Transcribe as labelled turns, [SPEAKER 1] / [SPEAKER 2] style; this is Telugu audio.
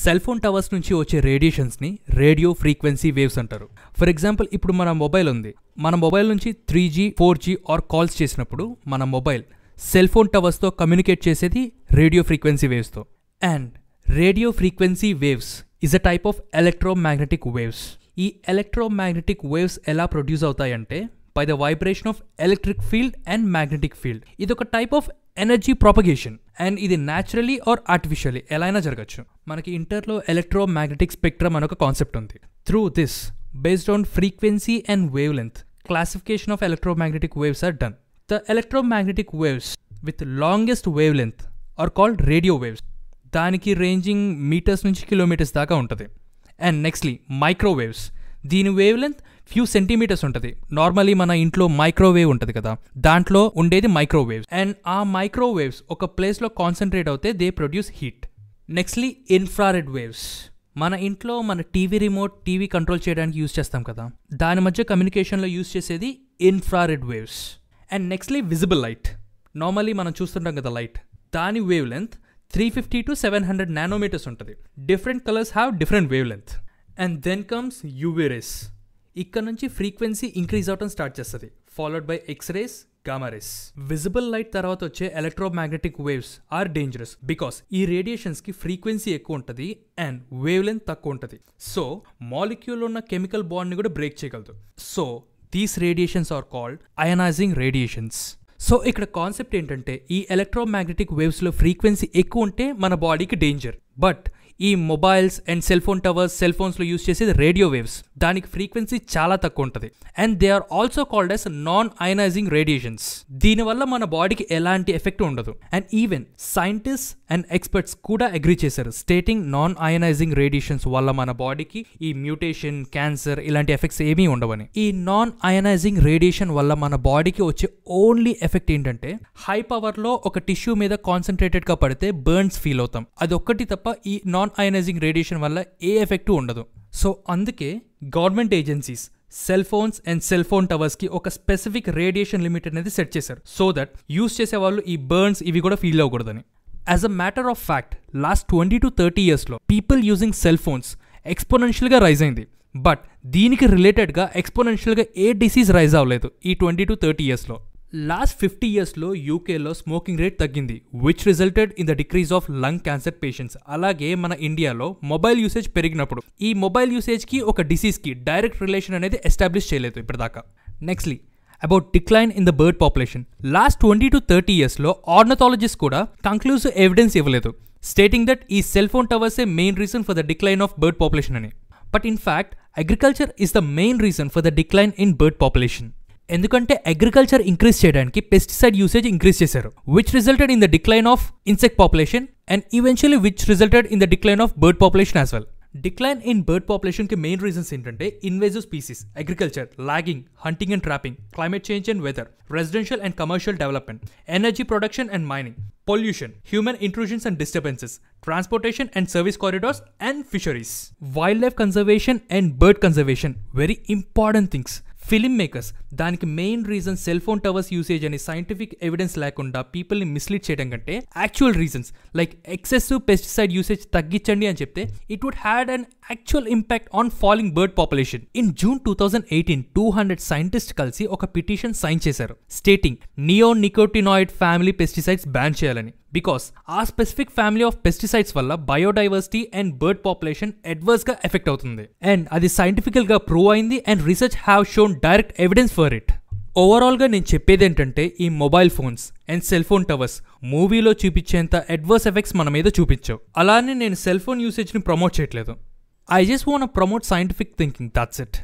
[SPEAKER 1] సెల్ ఫోన్ టవర్స్ నుంచి వచ్చే రేడియేషన్స్ని రేడియో ఫ్రీక్వెన్సీ వేవ్స్ అంటారు ఫర్ ఎగ్జాంపుల్ ఇప్పుడు మన మొబైల్ ఉంది మన మొబైల్ నుంచి three G four G or calls చేసినప్పుడు మన మొబైల్ సెల్ ఫోన్ టవర్స్తో కమ్యూనికేట్ చేసేది రేడియో ఫ్రీక్వెన్సీ వేవ్స్తో and radio frequency waves is a type of electromagnetic waves ఈ ఎలక్ట్రోమాగ్నెటిక్ వేవ్స్ ఎలా ప్రొడ్యూస్ అవుతాయంటే by the vibration of electric field and magnetic field ఇది ఒక type of energy propagation and ఇది న్యాచురలీ ఆర్ ఆర్టిఫిషియలీ ఎలా అయినా జరగచ్చు మనకి ఇంటర్లో ఎలక్ట్రో మ్యాగ్నెటిక్ స్పెక్ట్రమ్ అని ఒక కాన్సెప్ట్ ఉంది through this based on frequency and wavelength classification of electromagnetic waves are done the electromagnetic waves with longest wavelength are called radio waves దానికి రేంజింగ్ మీటర్స్ నుంచి కిలోమీటర్స్ దాకా ఉంటుంది అండ్ నెక్స్ట్లీ మైక్రోవేవ్స్ దీని వేవ్ లెంత్ ఫ్యూ సెంటీమీటర్స్ ఉంటుంది నార్మలీ మన ఇంట్లో మైక్రోవేవ్ ఉంటుంది కదా దాంట్లో ఉండేది మైక్రోవేవ్స్ అండ్ ఆ మైక్రోవేవ్స్ ఒక ప్లేస్లో కాన్సన్ట్రేట్ అవుతే they produce heat nextly infrared waves మన ఇంట్లో మన టీవీ రిమోట్ టీవీ కంట్రోల్ చేయడానికి యూస్ చేస్తాం కదా దాని మధ్య కమ్యూనికేషన్లో యూస్ చేసేది infrared waves and nextly visible light normally మనం చూస్తుంటాం కదా లైట్ దాని wavelength three fifty to seven hundred nanometers ఉంటుంది different colours have different wavelength and then comes UV ఇక్కడ నుంచి ఫ్రీక్వెన్సీ ఇంక్రీజ్ అవటం స్టార్ట్ చేస్తుంది followed by x rays gamma rays visible light తర్వాత వచ్చే electromagnetic waves are dangerous because ఈ రేడియేషన్స్కి ఫ్రీక్వెన్సీ ఎక్కువ ఉంటుంది అండ్ వేవ్ లెంత్ తక్కువ ఉంటుంది సో మాలిక్యూల్ ఉన్న కెమికల్ బాండ్ని కూడా బ్రేక్ చేయగలదు so these radiations are called ionizing radiations so ఇక్కడ కాన్సెప్ట్ ఏంటంటే ఈ ఎలక్ట్రోమాగ్నెటిక్ వేవ్స్లో ఫ్రీక్వెన్సీ ఎక్కువ ఉంటే మన బాడీకి డేంజర్ బట్ ఈ mobiles and cell phone towers cell ఫోన్స్లో యూస్ చేసేది రేడియో వేవ్స్ దానికి ఫ్రీక్వెన్సీ చాలా తక్కువ ఉంటుంది and they are also called as non ionizing radiations దీనివల్ల మన బాడీకి ఎలాంటి ఎఫెక్ట్ ఉండదు and even scientist and experts కూడా అగ్రి చేశారు స్టేటింగ్ నాన్ అయనైజింగ్ రేడియేషన్స్ వల్ల మన బాడీకి ఈ మ్యూటేషన్ క్యాన్సర్ ఇలాంటి ఎఫెక్ట్స్ ఏమీ ఉండవని ఈ నాన్ అయనైజింగ్ రేడియేషన్ వల్ల మన బాడీకి వచ్చే ఓన్లీ ఎఫెక్ట్ ఏంటంటే హై పవర్లో ఒక టిష్యూ మీద కాన్సన్ట్రేటెడ్గా పడితే బర్న్స్ ఫీల్ అవుతాం అది ఒక్కటి తప్ప ఈ నాన్ అయనైజింగ్ రేడియేషన్ వల్ల ఏ ఎఫెక్ట్ ఉండదు సో అందుకే government agencies cell phones and cell phone టవర్స్కి ఒక స్పెసిఫిక్ రేడియేషన్ లిమిట్ అనేది సెట్ చేశారు సో దట్ యూస్ చేసే వాళ్ళు ఈ బర్న్స్ ఇవి కూడా ఫీల్ అవ్వకూడదని as a matter of fact last twenty to thirty ఇయర్స్లో పీపుల్ యూజింగ్ సెల్ ఫోన్స్ ఎక్స్పోనెన్షియల్గా రైజ్ అయింది బట్ దీనికి రిలేటెడ్గా ఎక్స్పోనెన్షియల్గా ఏ డిసీజ్ రైజ్ అవ్వలేదు ఈ ట్వంటీ టు థర్టీ ఇయర్స్లో లాస్ట్ ఫిఫ్టీ ఇయర్స్లో యూకేలో స్మోకింగ్ రేట్ తగ్గింది which resulted in the decrease of lung cancer patients అలాగే మన ఇండియాలో మొబైల్ యూసేజ్ పెరిగినప్పుడు ఈ మొబైల్ యూసేజ్కి ఒక డిసీజ్కి డైరెక్ట్ రిలేషన్ అనేది ఎస్టాబ్లిష్ చేయలేదు ఇప్పటిదాకా nextly about decline in the bird population last twenty to thirty ఇయర్స్లో ఆర్నథాలజిస్ట్ కూడా కంక్లూజివ్ ఎవిడెన్స్ ఇవ్వలేదు స్టేటింగ్ దట్ ఈ సెల్ ఫోన్ టవర్సే main reason for the decline of bird population అని but in fact agriculture is the main reason for the decline in bird population ఎందుకంటే అగ్రికల్చర్ ఇంక్రీజ్ చేయడానికి పెస్టిసైడ్ యూసేజ్ ఇంక్రీజ్ చేశారు which resulted in the decline of insect population and eventually which resulted in the decline of bird population as well decline in bird పాపులేషన్కి మెయిన్ రీజన్స్ ఏంటంటే invasive species agriculture logging hunting and trapping climate change and weather residential and commercial development energy production and mining pollution human intrusions and disturbances transportation and service corridors and fisheries wildlife conservation and bird conservation very important things film makers దానికి main reason cell phone towers usage అనే సైంటిఫిక్ ఎవిడెన్స్ లేకుండా పీపుల్ని మిస్లీడ్ చేయడం కంటే actual reasons like excessive pesticide usage తగ్గించండి అని చెప్తే it would had an actual impact on falling bird population in June two thousand eighteen two hundred scientist కలిసి ఒక పిటిషన్ సైన్ చేశారు stating neonicotinoid family pesticides ban చేయాలని బికాస్ ఆ స్పెసిఫిక్ ఫ్యామిలీ ఆఫ్ పెస్టిసైడ్స్ వల్ల biodiversity and bird population adverse గా ఎఫెక్ట్ అవుతుంది అండ్ అది సైంటిఫికల్ గా ప్రూవ్ అయింది and research have shown direct evidence for it ఓవరాల్గా నేను చెప్పేది ఏంటంటే ఈ mobile phones and cell phone towers మూవీలో చూపించేంత అడ్వర్స్ ఎఫెక్ట్స్ మన మీద చూపించావు అలానే నేను సెల్ ఫోన్ యూసేజ్ని ప్రమోట్ చేయట్లేదు I just want promote scientific thinking that's it